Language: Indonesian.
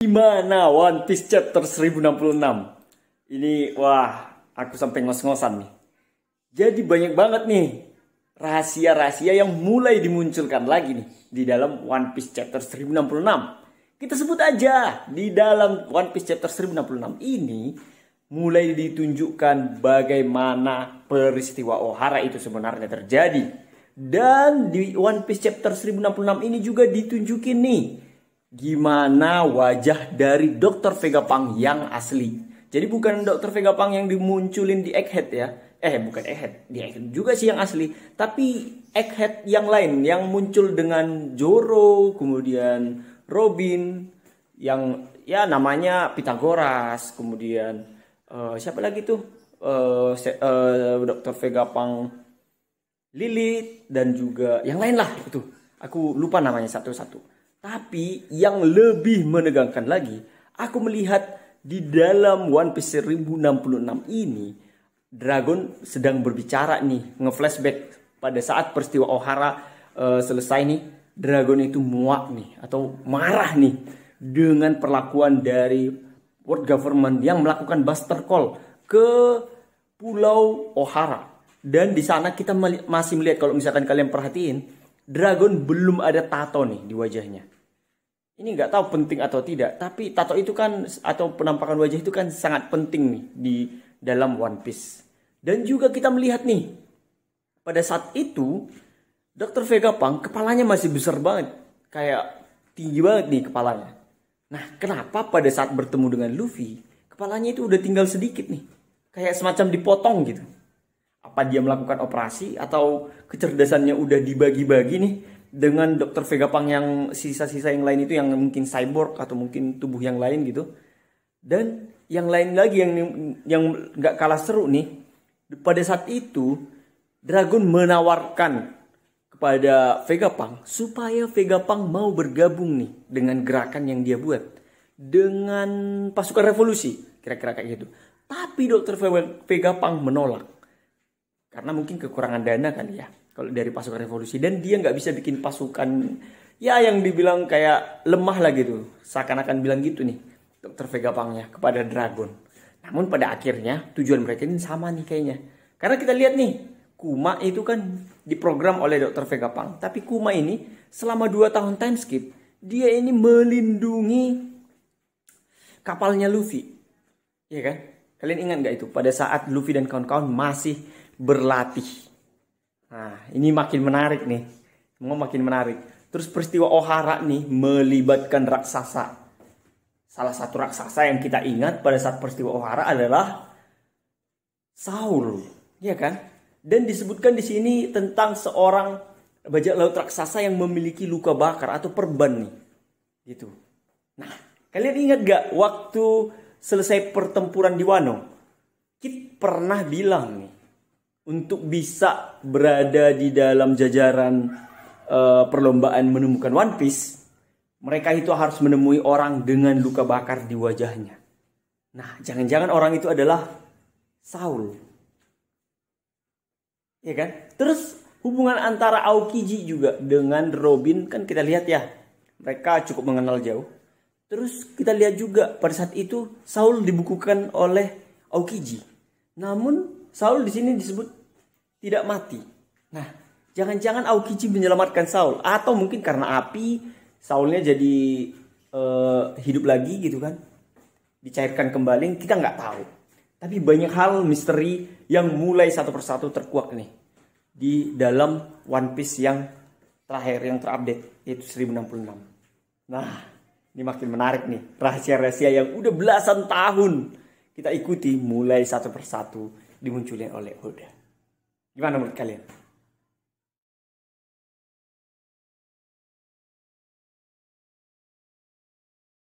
Gimana One Piece chapter 1066? Ini wah, aku sampai ngos-ngosan nih. Jadi banyak banget nih rahasia-rahasia yang mulai dimunculkan lagi nih di dalam One Piece chapter 1066. Kita sebut aja di dalam One Piece chapter 1066 ini mulai ditunjukkan bagaimana peristiwa Ohara itu sebenarnya terjadi. Dan di One Piece chapter 1066 ini juga ditunjukin nih gimana wajah dari Dr. Vega Pang yang asli. Jadi bukan Dr. Vega Pang yang dimunculin di Egghead ya. Eh bukan Egghead, di Egghead juga sih yang asli. Tapi Egghead yang lain yang muncul dengan Joro, kemudian Robin, yang ya namanya Pitagoras, kemudian uh, siapa lagi tuh? Uh, eh, uh, eh, Dr. Vega Pang Lilith dan juga yang lain lah itu. Aku lupa namanya satu-satu. Tapi yang lebih menegangkan lagi, aku melihat di dalam One Piece 1066 ini Dragon sedang berbicara nih, ngeflashback pada saat peristiwa Ohara uh, selesai nih, Dragon itu muak nih atau marah nih dengan perlakuan dari World Government yang melakukan buster call ke Pulau Ohara. Dan di sana kita masih melihat kalau misalkan kalian perhatiin dragon belum ada tato nih di wajahnya. Ini nggak tahu penting atau tidak, tapi tato itu kan atau penampakan wajah itu kan sangat penting nih di dalam One Piece. Dan juga kita melihat nih, pada saat itu Dr. Vega Pang kepalanya masih besar banget, kayak tinggi banget nih kepalanya. Nah, kenapa pada saat bertemu dengan Luffy, kepalanya itu udah tinggal sedikit nih, kayak semacam dipotong gitu apa dia melakukan operasi atau kecerdasannya udah dibagi-bagi nih dengan dokter Vega Pang yang sisa-sisa yang lain itu yang mungkin cyborg atau mungkin tubuh yang lain gitu. Dan yang lain lagi yang yang nggak kalah seru nih, pada saat itu Dragon menawarkan kepada Vega Pang supaya Vega Pang mau bergabung nih dengan gerakan yang dia buat dengan pasukan revolusi kira-kira kayak gitu. Tapi dokter Vega Pang menolak karena mungkin kekurangan dana kali ya kalau dari pasukan revolusi dan dia nggak bisa bikin pasukan ya yang dibilang kayak lemah lah gitu seakan-akan bilang gitu nih dokter Vega Pangnya kepada Dragon namun pada akhirnya tujuan mereka ini sama nih kayaknya karena kita lihat nih Kuma itu kan diprogram oleh dokter Vega Pang tapi Kuma ini selama 2 tahun time skip dia ini melindungi kapalnya Luffy ya kan kalian ingat nggak itu pada saat Luffy dan kawan-kawan masih berlatih. Nah, ini makin menarik nih. Semua makin menarik. Terus peristiwa Ohara nih melibatkan raksasa. Salah satu raksasa yang kita ingat pada saat peristiwa Ohara adalah Saul, ya kan? Dan disebutkan di sini tentang seorang bajak laut raksasa yang memiliki luka bakar atau perban nih. Gitu. Nah, kalian ingat gak waktu selesai pertempuran di Wano? Kita pernah bilang nih, untuk bisa berada di dalam jajaran uh, perlombaan menemukan One Piece, mereka itu harus menemui orang dengan luka bakar di wajahnya. Nah, jangan-jangan orang itu adalah Saul. ya kan? Terus hubungan antara Aokiji juga dengan Robin kan kita lihat ya. Mereka cukup mengenal jauh. Terus kita lihat juga pada saat itu Saul dibukukan oleh Aokiji. Namun Saul di sini disebut tidak mati. Nah, jangan-jangan Aokiji menyelamatkan Saul atau mungkin karena api Saulnya jadi uh, hidup lagi gitu kan. Dicairkan kembali, kita nggak tahu. Tapi banyak hal misteri yang mulai satu persatu terkuak nih di dalam One Piece yang terakhir yang terupdate yaitu 1066. Nah, ini makin menarik nih rahasia-rahasia yang udah belasan tahun kita ikuti mulai satu persatu dimunculin oleh Oda. Gimana menurut kalian?